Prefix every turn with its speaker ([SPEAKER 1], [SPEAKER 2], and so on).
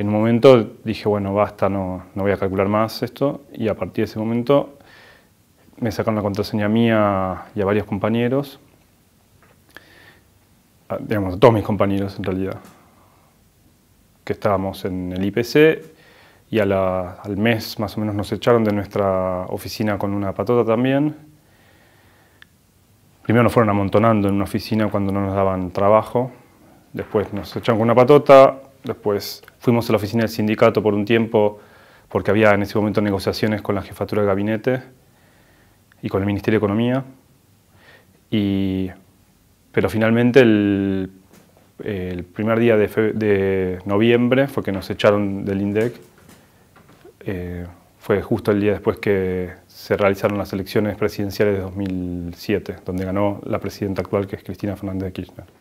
[SPEAKER 1] En un momento dije, bueno, basta, no, voy a calcular más esto, y a partir de ese momento me sacaron la contraseña mía y a varios compañeros, digamos, a todos mis compañeros en realidad, que estábamos en el IPC, y al mes más o menos nos echaron de nuestra oficina con una patota también. Primero nos fueron amontonando en una oficina cuando no nos daban trabajo, después nos echaron con una patota, después Fuimos a la oficina del sindicato por un tiempo porque había en ese momento negociaciones con la jefatura de gabinete y con el Ministerio de Economía. pero finalmente el, primer día de, noviembre fue que nos echaron del INDEC. Eh, fue justo el día después que se realizaron las elecciones presidenciales de 2007, donde ganó la presidenta actual, que es Cristina
[SPEAKER 2] Fernández de Kirchner.